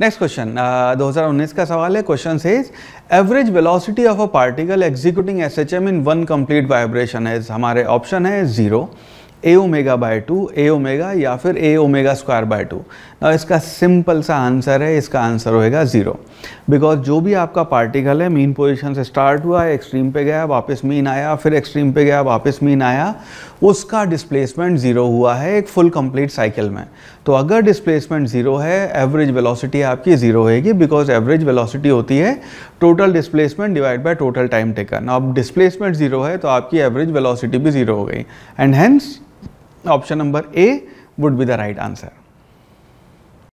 next question 2019 का सवाल है question says average velocity of a particle executing SHM in one complete vibration है हमारे ऑप्शन है zero A omega by two A omega या फिर A omega square by two ना इसका सिंपल सा आंसर है इसका आंसर होएगा ज़ीरो बिकॉज जो भी आपका पार्टिकल है मीन पोजीशन से स्टार्ट हुआ एक्सट्रीम पे गया वापस मीन आया फिर एक्सट्रीम पे गया वापस मीन आया उसका डिस्प्लेसमेंट ज़ीरो हुआ है एक फुल कंप्लीट साइकिल में तो अगर डिस्प्लेसमेंट ज़ीरो है एवरेज वेलोसिटी आपकी ज़ीरो होएगी बिकॉज एवरेज वेलोसिटी होती है total displacement divide by total time taken अब डिस्प्लेसमेंट जीरो है तो आपकी एवरेज वेलोसिटी भी जीरो हो गई and hence option number A would be the right answer